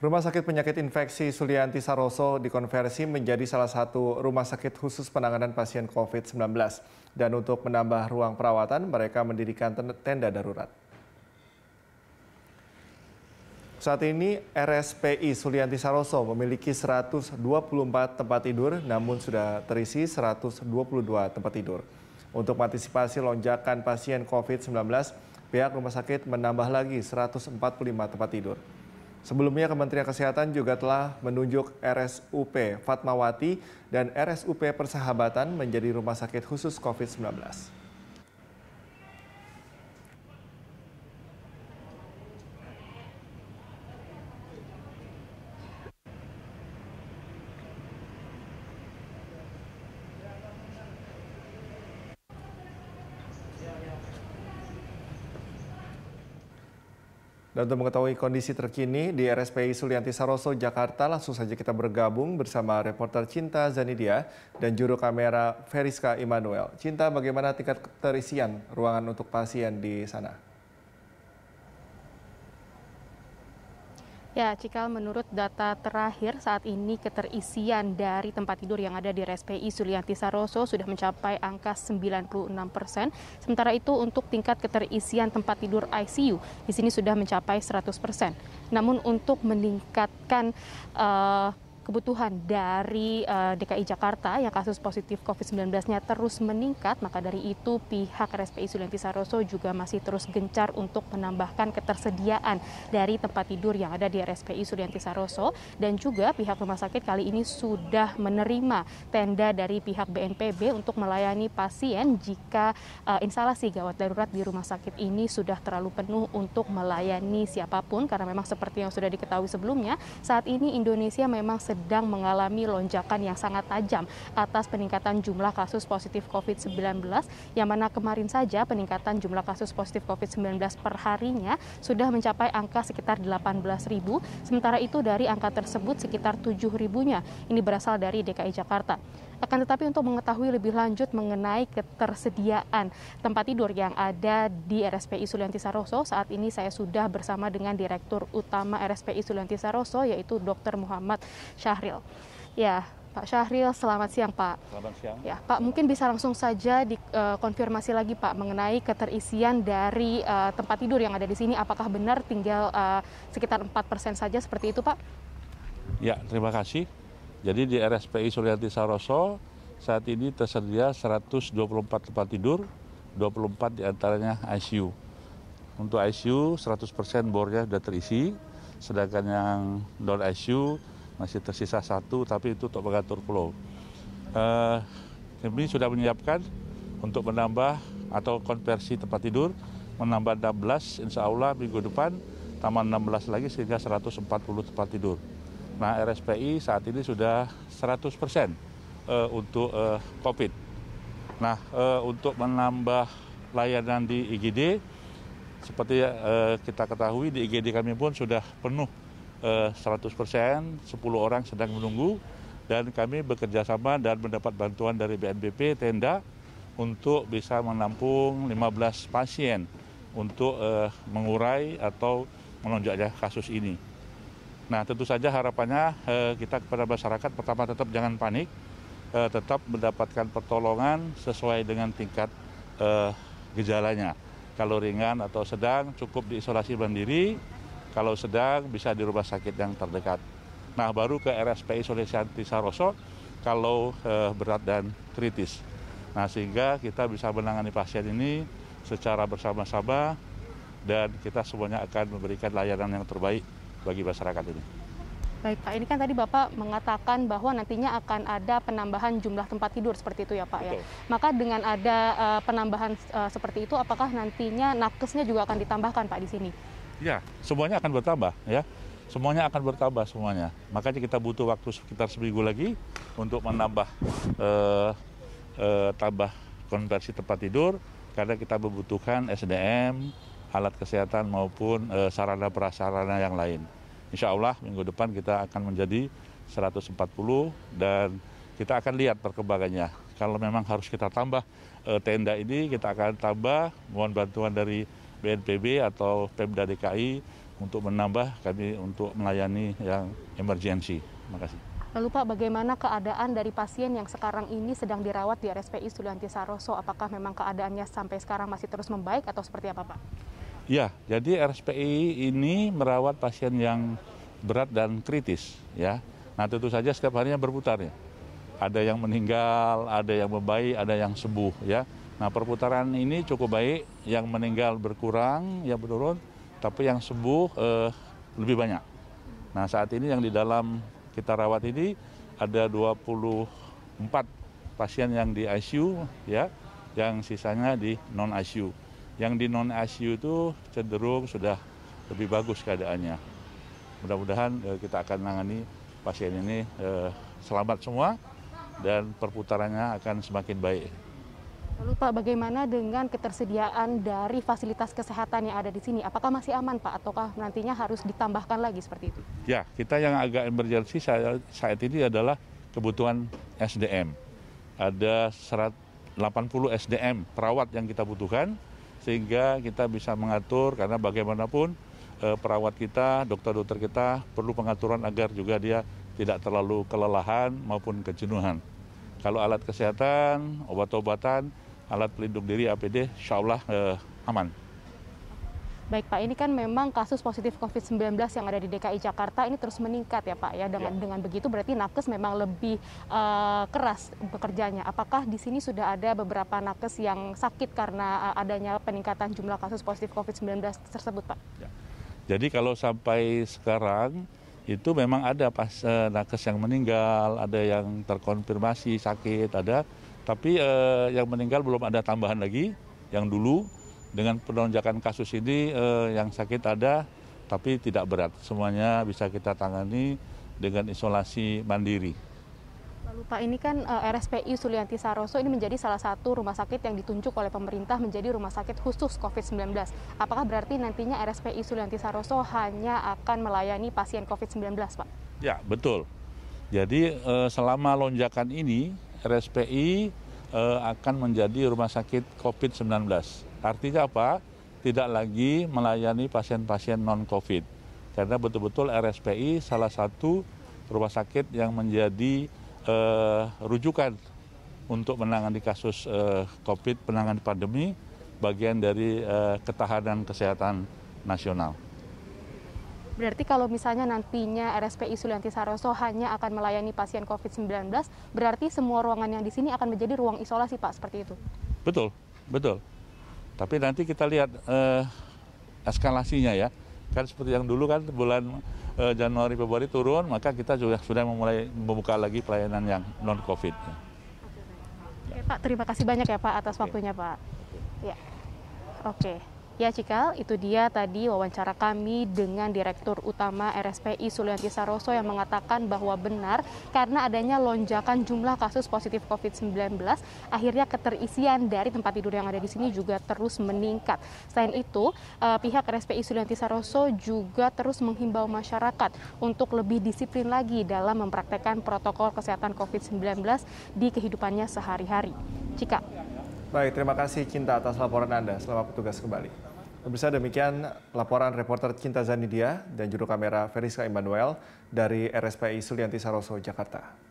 Rumah Sakit Penyakit Infeksi Sulianti Saroso dikonversi menjadi salah satu rumah sakit khusus penanganan pasien COVID-19. Dan untuk menambah ruang perawatan, mereka mendirikan tenda darurat. Saat ini RSPI Sulianti Saroso memiliki 124 tempat tidur, namun sudah terisi 122 tempat tidur. Untuk mengantisipasi lonjakan pasien COVID-19, pihak rumah sakit menambah lagi 145 tempat tidur. Sebelumnya Kementerian Kesehatan juga telah menunjuk RSUP Fatmawati dan RSUP Persahabatan menjadi rumah sakit khusus COVID-19. Dan untuk mengetahui kondisi terkini di RSPI Sulianti Saroso, Jakarta, langsung saja kita bergabung bersama reporter Cinta Zanidia dan juru kamera Feriska Immanuel. Cinta, bagaimana tingkat terisian ruangan untuk pasien di sana? Ya, Cikal, menurut data terakhir saat ini keterisian dari tempat tidur yang ada di RSPI Sulianti Saroso sudah mencapai angka 96 persen. Sementara itu untuk tingkat keterisian tempat tidur ICU di sini sudah mencapai 100 persen. Namun untuk meningkatkan uh, kebutuhan dari uh, eh, DKI Jakarta yang kasus positif COVID-19-nya terus meningkat, maka dari itu pihak RSPI Sulianti Saroso juga masih terus gencar untuk menambahkan ketersediaan dari tempat tidur yang ada di RSPI Sulianti Saroso dan juga pihak rumah sakit kali ini sudah menerima tenda dari pihak BNPB untuk melayani pasien jika uh, instalasi gawat darurat di rumah sakit ini sudah terlalu penuh untuk melayani siapapun karena memang seperti yang sudah diketahui sebelumnya saat ini Indonesia memang sedang mengalami lonjakan yang sangat tajam atas peningkatan jumlah kasus positif COVID-19 yang mana kemarin saja peningkatan jumlah kasus positif COVID-19 per harinya sudah mencapai angka sekitar ribu. sementara itu dari angka tersebut sekitar 7.000-nya ini berasal dari DKI Jakarta. Akan tetapi untuk mengetahui lebih lanjut mengenai ketersediaan tempat tidur yang ada di RSPI Sulianti Saroso, saat ini saya sudah bersama dengan Direktur Utama RSPI Sulianti Saroso yaitu Dr. Muhammad Syahril. Ya, Pak Syahril, selamat siang Pak. Selamat siang. Ya, Pak, mungkin bisa langsung saja dikonfirmasi eh, uh, lagi Pak mengenai keterisian dari uh, tempat tidur yang ada di sini. Apakah benar tinggal uh, sekitar 4% saja seperti itu Pak? Ya, terima kasih. Jadi di RSPI Sulianti Saroso saat ini tersedia 124 tempat tidur, 24 diantaranya ICU. Untuk ICU 100% bornya sudah terisi, sedangkan yang non ICU masih tersisa satu, tapi itu untuk mengatur pulau. Uh, eh, kami sudah menyiapkan untuk menambah atau konversi tempat tidur, menambah 16, insya Allah minggu depan tambah 16 lagi sehingga 140 tempat tidur. Nah, RSPI saat ini sudah 100% eh, untuk eh, COVID. Nah, eh, untuk menambah layanan di IGD, seperti kita ketahui di IGD kami pun sudah penuh 100%, 10 orang sedang menunggu, dan kami bekerjasama dan mendapat bantuan dari BNPB tenda untuk bisa menampung 15 pasien untuk mengurai atau menonjaknya kasus ini. Nah tentu saja harapannya eh, kita kepada masyarakat pertama tetap jangan panik, eh, tetap mendapatkan pertolongan sesuai dengan tingkat eh, gejalanya. Kalau ringan atau sedang cukup diisolasi mandiri, kalau sedang bisa di rumah sakit yang terdekat. Nah baru ke RSPI Solesianti Saroso kalau berat dan kritis. Nah sehingga kita bisa menangani pasien ini secara bersama-sama dan kita semuanya akan memberikan layanan yang terbaik bagi masyarakat ini. Baik Pak, ini kan tadi Bapak mengatakan bahwa nantinya akan ada penambahan jumlah tempat tidur seperti itu ya Pak ya. Betul. ya. Maka dengan ada uh, penambahan uh, seperti itu, apakah nantinya nakesnya juga akan ditambahkan Pak di sini? Ya, semuanya akan bertambah ya. Semuanya akan bertambah semuanya. Makanya kita butuh waktu sekitar seminggu lagi untuk menambah uh, uh, tambah konversi tempat tidur karena kita membutuhkan SDM, alat kesehatan maupun e, eh, sarana prasarana yang lain. Insya Allah minggu depan kita akan menjadi 140 dan kita akan lihat perkembangannya. Kalau memang harus kita tambah e, tenda ini, kita akan tambah mohon bantuan dari BNPB atau Pemda DKI untuk menambah kami untuk melayani yang emergensi. Terima kasih. Lalu Pak, bagaimana keadaan dari pasien yang sekarang ini sedang dirawat di RSPI Sulianti Saroso? Apakah memang keadaannya sampai sekarang masih terus membaik atau seperti apa Pak? Ya, jadi RSPI ini merawat pasien yang berat dan kritis, ya. Nah, tentu saja setiap harinya berputar ya. Ada yang meninggal, ada yang membaik, ada yang sembuh, ya. Nah, perputaran ini cukup baik. Yang meninggal berkurang, yang menurun, tapi yang sembuh eh, lebih banyak. Nah, saat ini yang di dalam kita rawat ini ada 24 pasien yang di ICU, ya, yang sisanya di non ICU. Yang di non ICU itu cenderung sudah lebih bagus keadaannya. Mudah-mudahan eh, kita akan menangani pasien ini eh, selamat semua dan perputarannya akan semakin baik. Lalu Pak, bagaimana dengan ketersediaan dari fasilitas kesehatan yang ada di sini? Apakah masih aman Pak, ataukah nantinya harus ditambahkan lagi seperti itu? Ya, kita yang agak emergensi saat, saat ini adalah kebutuhan SDM. Ada 180 SDM perawat yang kita butuhkan, sehingga kita bisa mengatur karena bagaimanapun eh, perawat kita, dokter-dokter kita perlu pengaturan agar juga dia tidak terlalu kelelahan maupun kejenuhan. Kalau alat kesehatan, obat-obatan, alat pelindung diri APD, insya Allah eh, aman. Baik Pak, ini kan memang kasus positif COVID-19 yang ada di DKI Jakarta ini terus meningkat ya Pak ya. Dengan ya. dengan begitu berarti nakes memang lebih uh, keras bekerjanya. Apakah di sini sudah ada beberapa nakes yang sakit karena uh, adanya peningkatan jumlah kasus positif COVID-19 tersebut Pak? Ya. Jadi kalau sampai sekarang itu memang ada pas uh, nakes yang meninggal, ada yang terkonfirmasi sakit, ada tapi uh, yang meninggal belum ada tambahan lagi yang dulu dengan penonjakan kasus ini eh, yang sakit ada tapi tidak berat. Semuanya bisa kita tangani dengan isolasi mandiri. Lalu Pak, ini kan eh, RSPI Sulianti Saroso ini menjadi salah satu rumah sakit yang ditunjuk oleh pemerintah menjadi rumah sakit khusus COVID-19. Apakah berarti nantinya RSPI Sulianti Saroso hanya akan melayani pasien COVID-19, Pak? Ya, betul. Jadi eh, selama lonjakan ini, RSPI akan menjadi rumah sakit COVID-19 Artinya apa? Tidak lagi melayani pasien-pasien non-COVID. Karena betul-betul RSPI salah satu rumah sakit yang menjadi uh, rujukan untuk menangani kasus uh, COVID, penanganan pandemi, bagian dari uh, ketahanan kesehatan nasional. Berarti kalau misalnya nantinya RSPI Sulianti Saroso hanya akan melayani pasien COVID-19, berarti semua ruangan yang di sini akan menjadi ruang isolasi, Pak, seperti itu? Betul, betul. Tapi nanti kita lihat eh, eskalasinya ya. Kan seperti yang dulu kan bulan eh, Januari Februari turun, maka kita juga sudah memulai membuka lagi pelayanan yang non Covid. Ya. Oke, Pak, terima kasih banyak ya Pak atas waktunya Pak. Ya. Oke. Ya Cikal, itu dia tadi wawancara kami dengan Direktur Utama RSPI Sulianti Saroso yang mengatakan bahwa benar karena adanya lonjakan jumlah kasus positif COVID-19, akhirnya keterisian dari tempat tidur yang ada di sini juga terus meningkat. Selain itu, eh, pihak RSPI Sulianti Saroso juga terus menghimbau masyarakat untuk lebih disiplin lagi dalam mempraktekkan protokol kesehatan COVID-19 di kehidupannya sehari-hari. Cikal. Baik, terima kasih Cinta atas laporan Anda. Selamat bertugas kembali. Bisa demikian laporan reporter Cinta Zanidia dan juru kamera Veriska Immanuel dari RSPI Sulianti Saroso, Jakarta.